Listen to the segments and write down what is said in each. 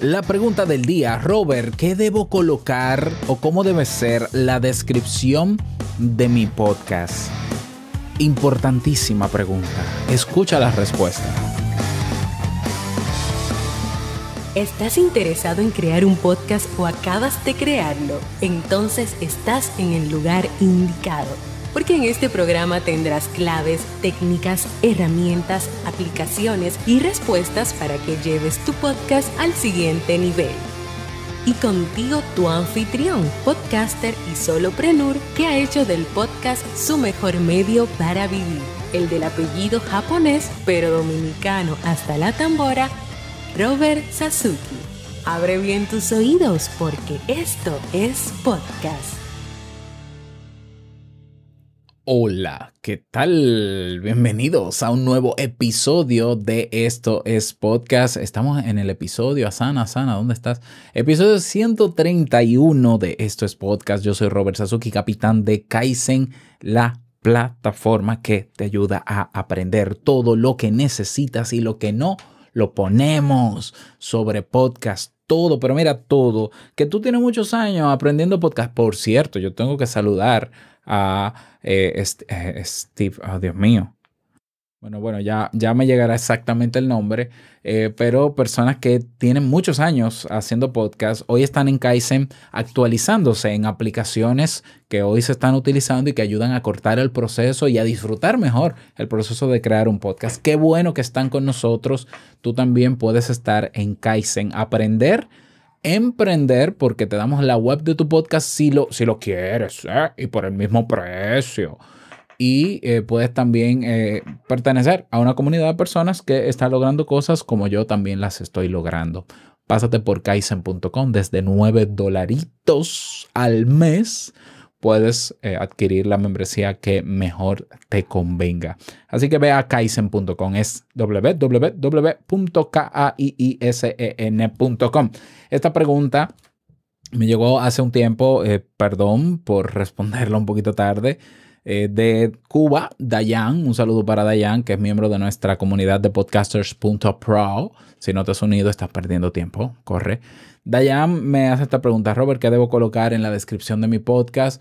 La pregunta del día, Robert, ¿qué debo colocar o cómo debe ser la descripción de mi podcast? Importantísima pregunta. Escucha la respuesta. ¿Estás interesado en crear un podcast o acabas de crearlo? Entonces estás en el lugar indicado porque en este programa tendrás claves, técnicas, herramientas, aplicaciones y respuestas para que lleves tu podcast al siguiente nivel. Y contigo tu anfitrión, podcaster y soloprenur que ha hecho del podcast su mejor medio para vivir, el del apellido japonés pero dominicano hasta la tambora, Robert Sasuki. Abre bien tus oídos porque esto es podcast. Hola, ¿qué tal? Bienvenidos a un nuevo episodio de Esto es Podcast. Estamos en el episodio, Asana, Asana, ¿dónde estás? Episodio 131 de Esto es Podcast. Yo soy Robert Sasuki, capitán de Kaizen, la plataforma que te ayuda a aprender todo lo que necesitas y lo que no lo ponemos sobre podcast todo, pero mira todo, que tú tienes muchos años aprendiendo podcast. Por cierto, yo tengo que saludar a eh, eh, Steve, oh Dios mío. Bueno, bueno, ya, ya me llegará exactamente el nombre, eh, pero personas que tienen muchos años haciendo podcast, hoy están en Kaizen actualizándose en aplicaciones que hoy se están utilizando y que ayudan a cortar el proceso y a disfrutar mejor el proceso de crear un podcast. Qué bueno que están con nosotros. Tú también puedes estar en Kaizen, aprender emprender porque te damos la web de tu podcast si lo, si lo quieres ¿eh? y por el mismo precio. Y eh, puedes también eh, pertenecer a una comunidad de personas que está logrando cosas como yo también las estoy logrando. Pásate por kaisen.com desde 9 dolaritos al mes puedes eh, adquirir la membresía que mejor te convenga. Así que ve a kaisen.com, es www.kaisen.com. Esta pregunta me llegó hace un tiempo, eh, perdón por responderla un poquito tarde. Eh, de Cuba, Dayan. Un saludo para Dayan, que es miembro de nuestra comunidad de podcasters.pro. Si no te has unido, estás perdiendo tiempo. Corre. Dayan me hace esta pregunta, Robert, ¿qué debo colocar en la descripción de mi podcast?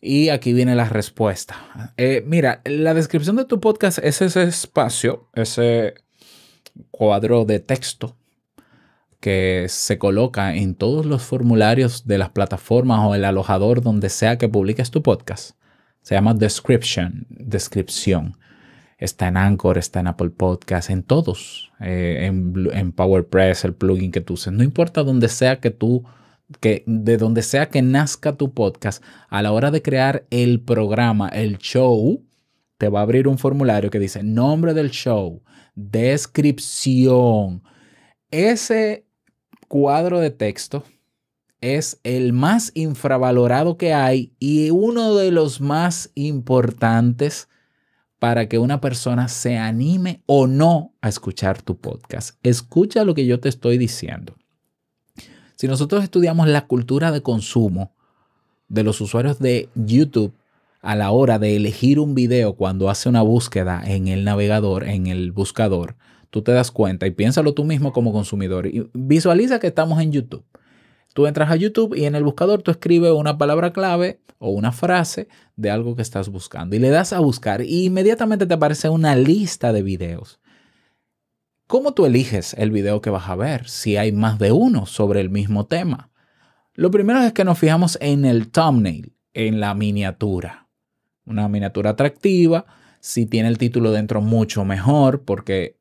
Y aquí viene la respuesta. Eh, mira, la descripción de tu podcast es ese espacio, ese cuadro de texto que se coloca en todos los formularios de las plataformas o el alojador donde sea que publiques tu podcast. Se llama description, descripción. Está en Anchor, está en Apple Podcast, en todos, eh, en, en PowerPress, el plugin que tú uses. No importa donde sea que tú que de donde sea que nazca tu podcast, a la hora de crear el programa, el show, te va a abrir un formulario que dice nombre del show, descripción. Ese cuadro de texto es el más infravalorado que hay y uno de los más importantes para que una persona se anime o no a escuchar tu podcast. Escucha lo que yo te estoy diciendo. Si nosotros estudiamos la cultura de consumo de los usuarios de YouTube a la hora de elegir un video cuando hace una búsqueda en el navegador, en el buscador, tú te das cuenta y piénsalo tú mismo como consumidor. Y visualiza que estamos en YouTube. Tú entras a YouTube y en el buscador tú escribes una palabra clave o una frase de algo que estás buscando y le das a buscar y e inmediatamente te aparece una lista de videos. ¿Cómo tú eliges el video que vas a ver si hay más de uno sobre el mismo tema? Lo primero es que nos fijamos en el thumbnail, en la miniatura. Una miniatura atractiva, si tiene el título dentro mucho mejor, porque,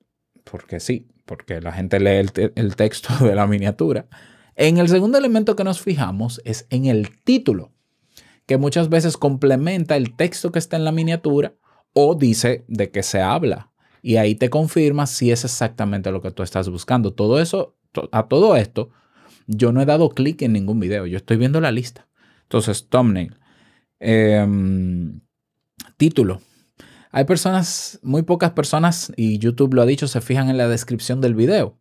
porque sí, porque la gente lee el, el texto de la miniatura. En el segundo elemento que nos fijamos es en el título, que muchas veces complementa el texto que está en la miniatura o dice de qué se habla y ahí te confirma si es exactamente lo que tú estás buscando. Todo eso, a todo esto, yo no he dado clic en ningún video, yo estoy viendo la lista. Entonces, thumbnail, em, título. Hay personas, muy pocas personas, y YouTube lo ha dicho, se fijan en la descripción del video.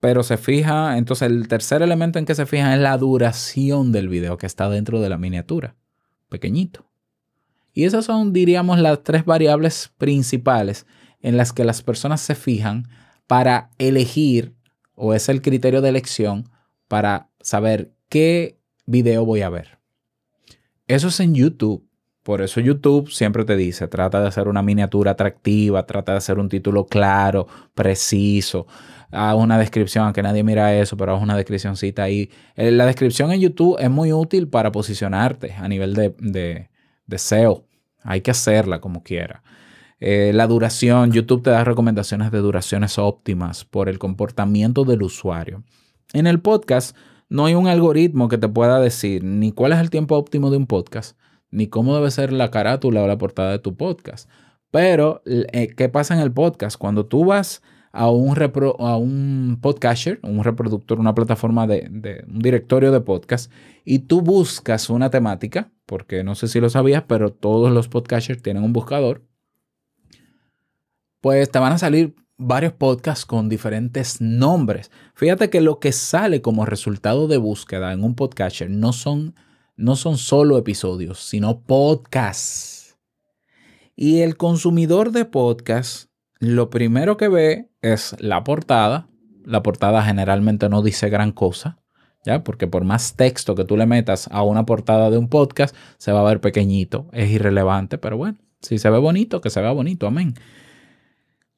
Pero se fija, entonces el tercer elemento en que se fijan es la duración del video que está dentro de la miniatura. Pequeñito. Y esas son, diríamos, las tres variables principales en las que las personas se fijan para elegir, o es el criterio de elección, para saber qué video voy a ver. Eso es en YouTube. Por eso YouTube siempre te dice, trata de hacer una miniatura atractiva, trata de hacer un título claro, preciso, haz una descripción, aunque nadie mira eso, pero haz una descripcióncita ahí. Eh, la descripción en YouTube es muy útil para posicionarte a nivel de, de, SEO. Hay que hacerla como quiera. Eh, la duración, YouTube te da recomendaciones de duraciones óptimas por el comportamiento del usuario. En el podcast no hay un algoritmo que te pueda decir ni cuál es el tiempo óptimo de un podcast, ni cómo debe ser la carátula o la portada de tu podcast. Pero, eh, ¿qué pasa en el podcast? Cuando tú vas a un, a un podcaster, un reproductor, una plataforma de, de, un directorio de podcast, y tú buscas una temática, porque no sé si lo sabías, pero todos los podcasters tienen un buscador pues te van a salir varios podcasts con diferentes nombres. Fíjate que lo que sale como resultado de búsqueda en un podcatcher no son, no son solo episodios, sino podcasts. Y el consumidor de podcasts lo primero que ve es la portada. La portada generalmente no dice gran cosa, ¿ya? Porque por más texto que tú le metas a una portada de un podcast, se va a ver pequeñito, es irrelevante, pero bueno, si se ve bonito, que se vea bonito, amén.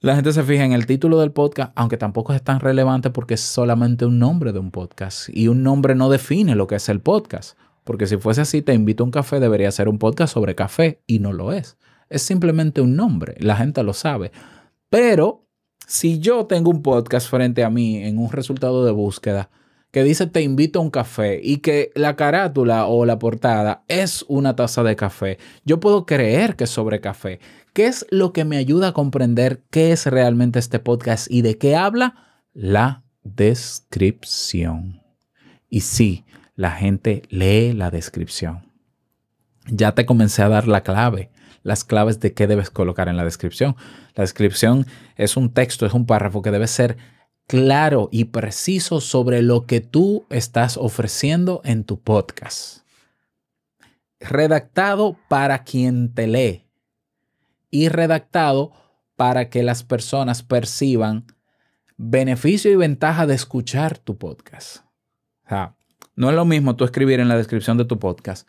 La gente se fija en el título del podcast, aunque tampoco es tan relevante porque es solamente un nombre de un podcast y un nombre no define lo que es el podcast. Porque si fuese así, te invito a un café, debería ser un podcast sobre café y no lo es. Es simplemente un nombre, la gente lo sabe. Pero si yo tengo un podcast frente a mí en un resultado de búsqueda que dice te invito a un café y que la carátula o la portada es una taza de café, yo puedo creer que es sobre café. ¿Qué es lo que me ayuda a comprender qué es realmente este podcast y de qué habla? La descripción. Y sí, la gente lee la descripción. Ya te comencé a dar la clave, las claves de qué debes colocar en la descripción. La descripción es un texto, es un párrafo que debe ser claro y preciso sobre lo que tú estás ofreciendo en tu podcast. Redactado para quien te lee y redactado para que las personas perciban beneficio y ventaja de escuchar tu podcast. no es lo mismo tú escribir en la descripción de tu podcast.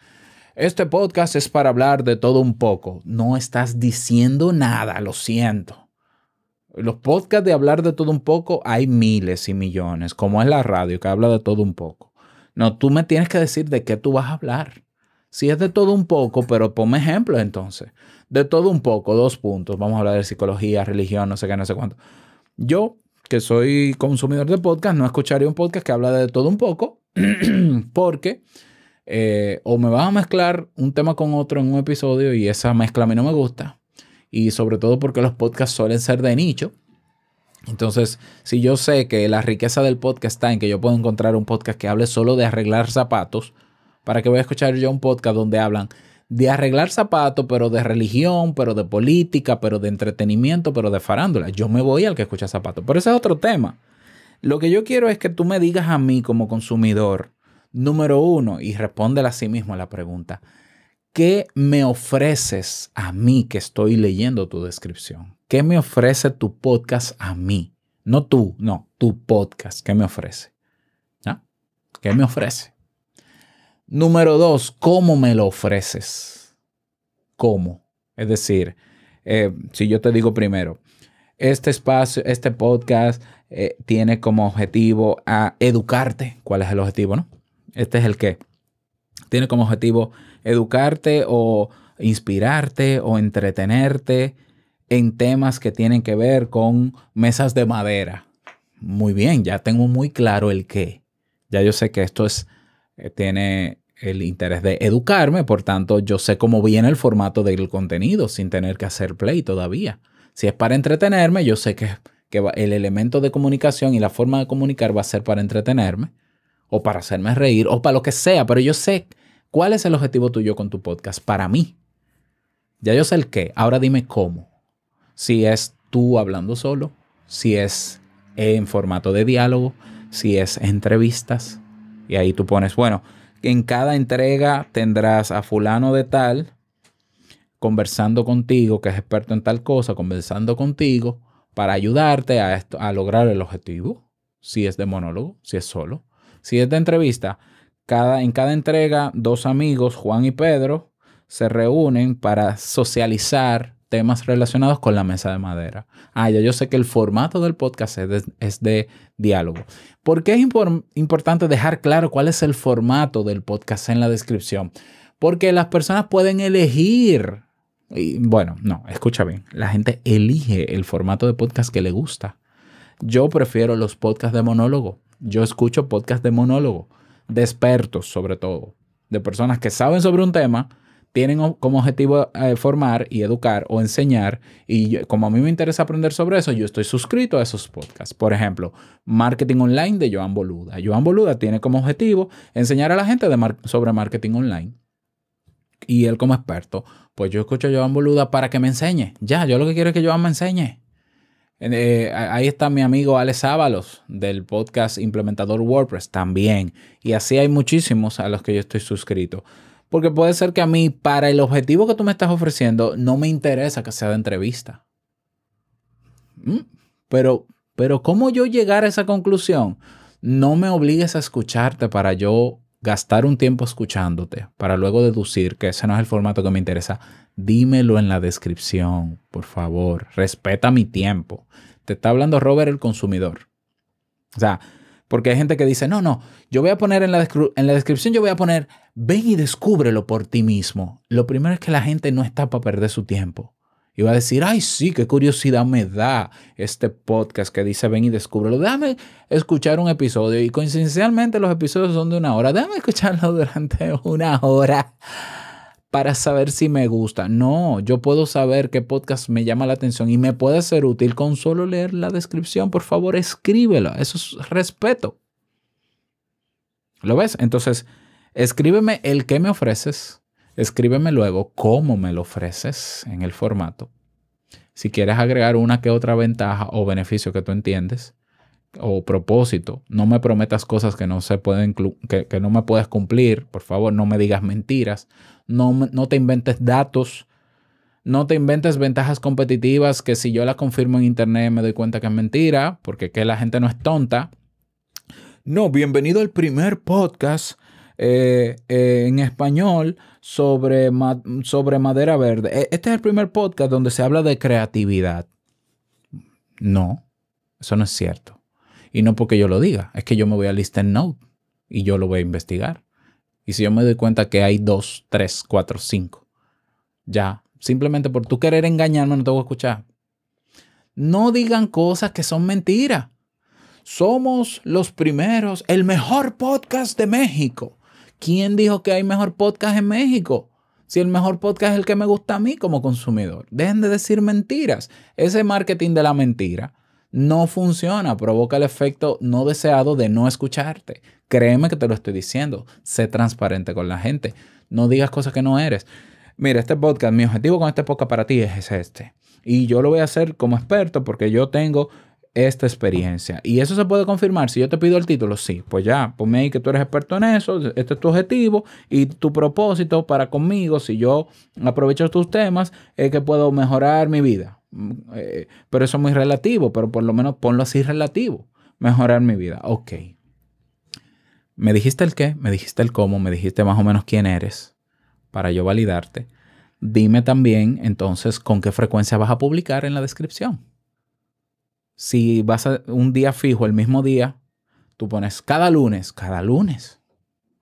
Este podcast es para hablar de todo un poco. No estás diciendo nada, lo siento. Los podcasts de hablar de todo un poco hay miles y millones, como es la radio que habla de todo un poco. No, tú me tienes que decir de qué tú vas a hablar. Si es de todo un poco, pero ponme ejemplos entonces. De todo un poco, dos puntos. Vamos a hablar de psicología, religión, no sé qué, no sé cuánto. Yo, que soy consumidor de podcast, no escucharía un podcast que habla de todo un poco, porque eh, o me vas a mezclar un tema con otro en un episodio y esa mezcla a mí no me gusta. Y sobre todo porque los podcasts suelen ser de nicho. Entonces, si yo sé que la riqueza del podcast está en que yo puedo encontrar un podcast que hable solo de arreglar zapatos, para que voy a escuchar yo un podcast donde hablan de arreglar zapatos, pero de religión, pero de política, pero de entretenimiento, pero de farándula. Yo me voy al que escucha zapatos, pero ese es otro tema. Lo que yo quiero es que tú me digas a mí como consumidor, número uno, y responde a sí mismo la pregunta, ¿qué me ofreces a mí que estoy leyendo tu descripción? ¿Qué me ofrece tu podcast a mí? No tú, no, tu podcast, ¿qué me ofrece? ¿Ya? ¿Ah? ¿Qué me ofrece? Número dos, ¿cómo me lo ofreces? ¿Cómo? Es decir, eh, si yo te digo primero, este espacio, este podcast eh, tiene como objetivo a educarte. ¿Cuál es el objetivo, no? Este es el qué. Tiene como objetivo educarte o inspirarte o entretenerte en temas que tienen que ver con mesas de madera. Muy bien, ya tengo muy claro el qué. Ya yo sé que esto es, eh, tiene el interés de educarme, por tanto yo sé cómo viene el formato del contenido sin tener que hacer play todavía. Si es para entretenerme, yo sé que, el elemento de comunicación y la forma de comunicar va a ser para entretenerme o para hacerme reír o para lo que sea, pero yo sé cuál es el objetivo tuyo con tu podcast para mí. Ya yo sé el qué, ahora dime cómo. Si es tú hablando solo, si es en formato de diálogo, si es entrevistas, y ahí tú pones, bueno, en cada entrega tendrás a fulano de tal conversando contigo, que es experto en tal cosa, conversando contigo para ayudarte a, a lograr el objetivo, si es de monólogo, si es solo. Si es de entrevista, cada, en cada entrega dos amigos, Juan y Pedro, se reúnen para socializar temas relacionados con la mesa de madera. Ah, ya yo sé que el formato del podcast es de, diálogo. ¿Por qué es importante dejar claro cuál es el formato del podcast en la descripción? Porque las personas pueden elegir. Y bueno, no, escucha bien. La gente elige el formato de podcast que le gusta. Yo prefiero los podcasts de monólogo. Yo escucho podcasts de monólogo, de expertos sobre todo, de personas que saben sobre un tema tienen como objetivo eh, formar y educar o enseñar. Y como a mí me interesa aprender sobre eso, yo estoy suscrito a esos podcasts. Por ejemplo, Marketing Online de Joan Boluda. Joan Boluda tiene como objetivo enseñar a la gente sobre marketing online. Y él como experto, pues yo escucho a Joan Boluda para que me enseñe. Ya, yo lo que quiero es que Joan me enseñe. Eh, ahí está mi amigo Alex Ábalos del podcast Implementador WordPress también. Y así hay muchísimos a los que yo estoy suscrito. Porque puede ser que a mí, para el objetivo que tú me estás ofreciendo, no me interesa que sea de entrevista. Mm. Pero, pero ¿cómo yo llegar a esa conclusión? No me obligues a escucharte para yo gastar un tiempo escuchándote, para luego deducir que ese no es el formato que me interesa. Dímelo en la descripción, por favor. Respeta mi tiempo. Te está hablando Robert el consumidor. O sea, porque hay gente que dice, no, no, yo voy a poner en la, en la descripción, yo voy a poner, ven y descúbrelo por ti mismo. Lo primero es que la gente no está para perder su tiempo. Y va a decir, ay, sí, qué curiosidad me da este podcast que dice, ven y descúbrelo. Déjame escuchar un episodio. Y coincidencialmente los episodios son de una hora. Déjame escucharlo durante una hora para saber si me gusta. No, yo puedo saber qué podcast me llama la atención y me puede ser útil con solo leer la descripción. Por favor, escríbela. Eso es respeto. ¿Lo ves? Entonces, escríbeme el que me ofreces. Escríbeme luego cómo me lo ofreces en el formato. Si quieres agregar una que otra ventaja o beneficio que tú entiendes o propósito. No me prometas cosas que no, se pueden que, no me puedes cumplir. Por favor, no me digas mentiras. No, no te inventes datos. No te inventes ventajas competitivas que si yo las confirmo en internet me doy cuenta que es mentira, porque que la gente no es tonta. No, bienvenido al primer podcast eh, eh, en español sobre, sobre madera verde. E, este es el primer podcast donde se habla de creatividad. No, eso no es cierto. Y no porque yo lo diga, es que yo me voy a Listen Note y yo lo voy a investigar. Y si yo me doy cuenta que hay dos, tres, cuatro, cinco, ya, simplemente por tú querer engañarme no te voy a escuchar. No digan cosas que son mentiras. Somos los primeros, el mejor podcast de México. ¿Quién dijo que hay mejor podcast en México? Si el mejor podcast es el que me gusta a mí como consumidor. Dejen de decir mentiras. Ese marketing de la mentira no funciona, provoca el efecto no deseado de no escucharte. Créeme que te lo estoy diciendo, sé transparente con la gente, no digas cosas que no eres. Mira, este podcast, mi objetivo con este podcast para ti es este. Y yo lo voy a hacer como experto porque yo tengo esta experiencia. Y eso se puede confirmar. Si yo te pido el título, sí, pues ya, ponme ahí que tú eres experto en eso, este es tu objetivo y tu propósito para conmigo, si yo aprovecho tus temas, es que puedo mejorar mi vida. Mm, eh, pero eso es muy relativo, pero por lo menos ponlo así relativo. Mejorar mi vida, ok. Me dijiste el qué, me dijiste el cómo, me dijiste más o menos quién eres para yo validarte. Dime también entonces con qué frecuencia vas a publicar en la descripción. Si vas a un día fijo, el mismo día, tú pones cada lunes, cada lunes.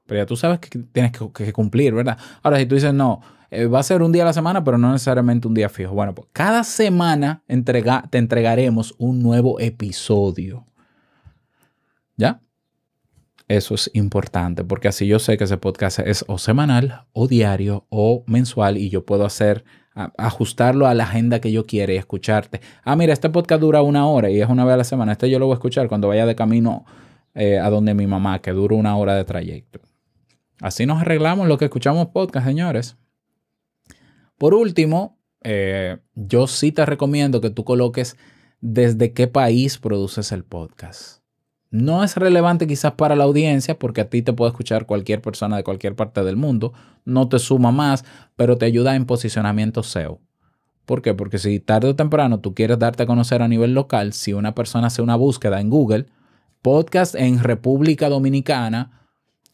Pero ya tú sabes que tienes que, que cumplir, ¿verdad? Ahora, si tú dices, no, eh, va a ser un día a la semana, pero no necesariamente un día fijo. Bueno, pues cada semana te entregaremos un nuevo episodio. ¿Ya? Eso es importante, porque así yo sé que ese podcast es o semanal, o diario, o mensual, y yo puedo hacer ajustarlo a la agenda que yo quiera y escucharte. Ah, mira, este podcast dura una hora y es una vez a la semana. Este yo lo voy a escuchar cuando vaya de camino eh, a donde mi mamá, que dura una hora de trayecto. Así nos arreglamos lo que escuchamos podcast, señores. Por último, eh, yo sí te recomiendo que tú coloques desde qué país produces el podcast. No es relevante quizás para la audiencia porque a ti te puede escuchar cualquier persona de cualquier parte del mundo, no te suma más, pero te ayuda en posicionamiento SEO. ¿Por qué? Porque si tarde o temprano tú quieres darte a conocer a nivel local, si una persona hace una búsqueda en Google, podcast en República Dominicana,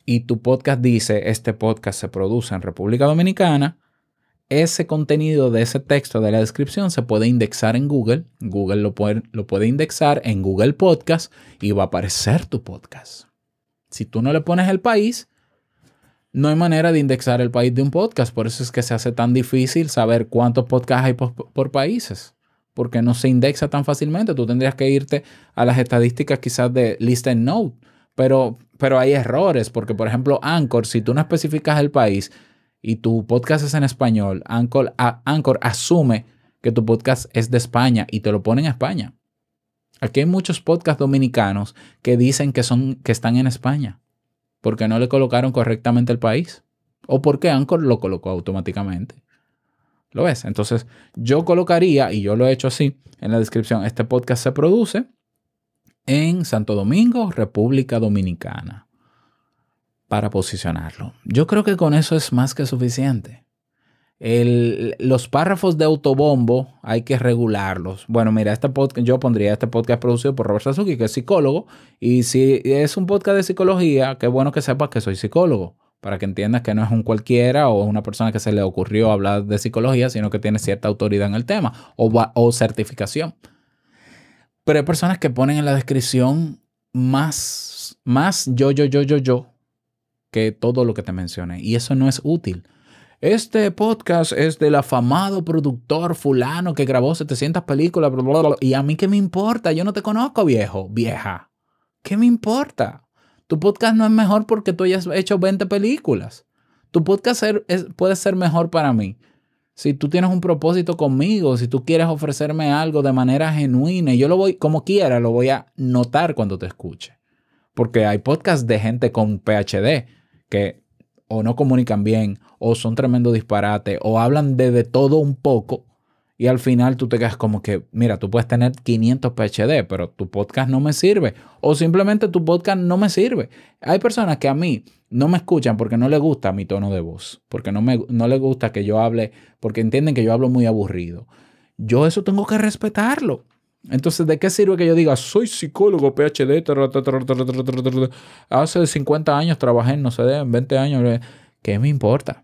y tu podcast dice, este podcast se produce en República Dominicana, ese contenido de ese texto de la descripción se puede indexar en Google. Google lo puede, indexar en Google Podcast y va a aparecer tu podcast. Si tú no le pones el país, no hay manera de indexar el país de un podcast. Por eso es que se hace tan difícil saber cuántos podcasts hay por, países. Porque no se indexa tan fácilmente. Tú tendrías que irte a las estadísticas quizás de Listen Note. Pero, pero hay errores. Porque, por ejemplo, Anchor, si tú no especificas el país, y tu podcast es en español, Anchor, asume que tu podcast es de España y te lo pone en España. Aquí hay muchos podcasts dominicanos que dicen que, son, que están en España porque no le colocaron correctamente el país o porque Anchor lo colocó automáticamente. ¿Lo ves? Entonces yo colocaría, y yo lo he hecho así en la descripción, este podcast se produce en Santo Domingo, República Dominicana para posicionarlo. Yo creo que con eso es más que suficiente. los párrafos de autobombo hay que regularlos. Bueno, mira, este podcast, yo pondría este podcast producido por Robert Sasuki, que es psicólogo. Y si es un podcast de psicología, qué bueno que sepas que soy psicólogo, para que entiendas que no es un cualquiera o una persona que se le ocurrió hablar de psicología, sino que tiene cierta autoridad en el tema o, o certificación. Pero hay personas que ponen en la descripción más, más yo, yo, yo, yo, yo, que todo lo que te mencioné. Y eso no es útil. Este podcast es del afamado productor fulano que grabó 700 películas. y a mí qué me importa, yo no te conozco viejo, vieja. ¿Qué me importa? Tu podcast no es mejor porque tú hayas hecho 20 películas. Tu podcast puede ser mejor para mí. Si tú tienes un propósito conmigo, si tú quieres ofrecerme algo de manera genuina, yo lo voy, como quiera, lo voy a notar cuando te escuche. Porque hay podcasts de gente con PhD que o no comunican bien, o son tremendo disparate, o hablan de, todo un poco, y al final tú te quedas como que, mira, tú puedes tener 500 PhD, pero tu podcast no me sirve, o simplemente tu podcast no me sirve. Hay personas que a mí no me escuchan porque no les gusta mi tono de voz, porque no, me, no les gusta que yo hable, porque entienden que yo hablo muy aburrido. Yo eso tengo que respetarlo. Entonces, ¿de qué sirve que yo diga, soy psicólogo, PhD, hace 50 años trabajé no sé, en 20 años? Eh. ¿Qué me importa?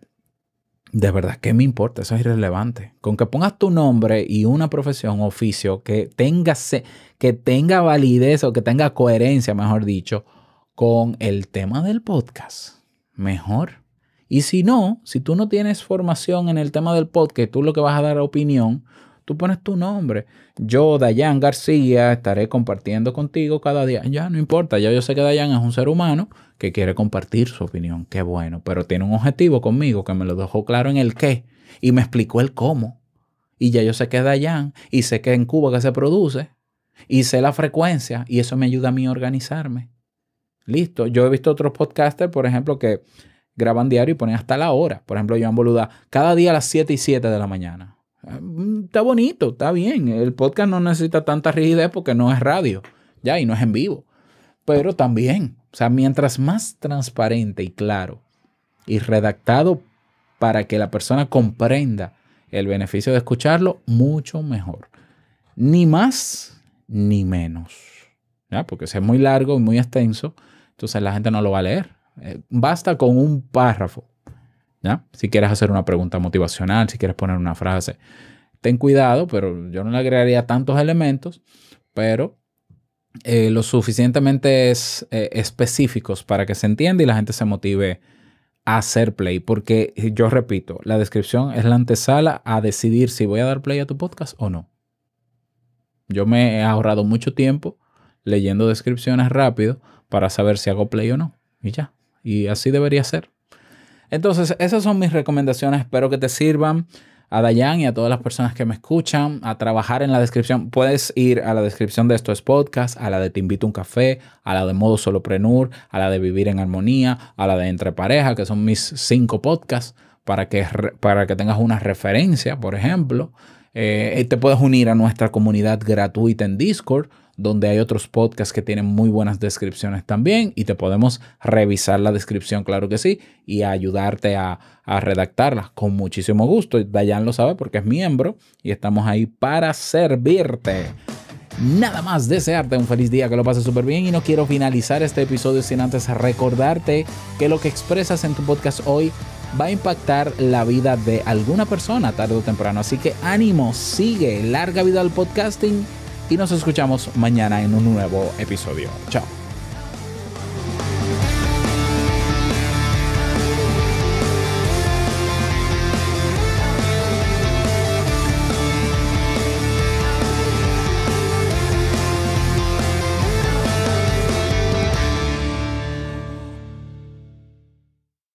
De verdad, ¿qué me importa? Eso es irrelevante. Con que pongas tu nombre y una profesión, oficio, que tenga, que tenga validez o que tenga coherencia, mejor dicho, con el tema del podcast, mejor. Y si no, si tú no tienes formación en el tema del podcast, tú lo que vas a dar opinión, Tú pones tu nombre. Yo, Dayan García, estaré compartiendo contigo cada día. Ya no importa, ya yo sé que Dayan es un ser humano que quiere compartir su opinión. Qué bueno, pero tiene un objetivo conmigo que me lo dejó claro en el qué y me explicó el cómo. Y ya yo sé que es Dayan y sé que en Cuba que se produce y sé la frecuencia y eso me ayuda a mí a organizarme. Listo. Yo he visto otros podcasters, por ejemplo, que graban diario y ponen hasta la hora. Por ejemplo, Joan Boluda, cada día a las 7 y 7 de la mañana. Está bonito, está bien. El podcast no necesita tanta rigidez porque no es radio, ya, y no es en vivo. Pero también, o sea, mientras más transparente y claro y redactado para que la persona comprenda el beneficio de escucharlo, mucho mejor. Ni más ni menos. ¿ya? Porque si es muy largo y muy extenso, entonces la gente no lo va a leer. Eh, basta con un párrafo si quieres hacer una pregunta motivacional, si quieres poner una frase, ten cuidado, pero yo no le agregaría tantos elementos, pero eh, lo suficientemente eh, específicos para que se entienda y la gente se motive a hacer play, porque eh, yo repito, la descripción es la antesala a decidir si voy a dar play a tu podcast o no. Yo me he ahorrado mucho tiempo leyendo descripciones rápido para saber si hago play o no. Y ya, y así debería ser. Entonces, esas son mis recomendaciones. Espero que te sirvan a Dayan y a todas las personas que me escuchan, a trabajar en la descripción. Puedes ir a la descripción de estos podcasts, a la de Te invito a un café, a la de Modo Soloprenur, a la de Vivir en Armonía, a la de Entre Pareja, que son mis cinco podcasts, para que, para que tengas una referencia, por ejemplo. Eh, y te puedes unir a nuestra comunidad gratuita en Discord donde hay otros podcasts que tienen muy buenas descripciones también y te podemos revisar la descripción, claro que sí, y ayudarte a, redactarlas redactarla con muchísimo gusto. Dayan lo sabe porque es miembro y estamos ahí para servirte. Nada más desearte un feliz día, que lo pases súper bien y no quiero finalizar este episodio sin antes recordarte que lo que expresas en tu podcast hoy va a impactar la vida de alguna persona tarde o temprano. Así que ánimo, sigue, larga vida al podcasting y nos escuchamos mañana en un nuevo episodio. Chao.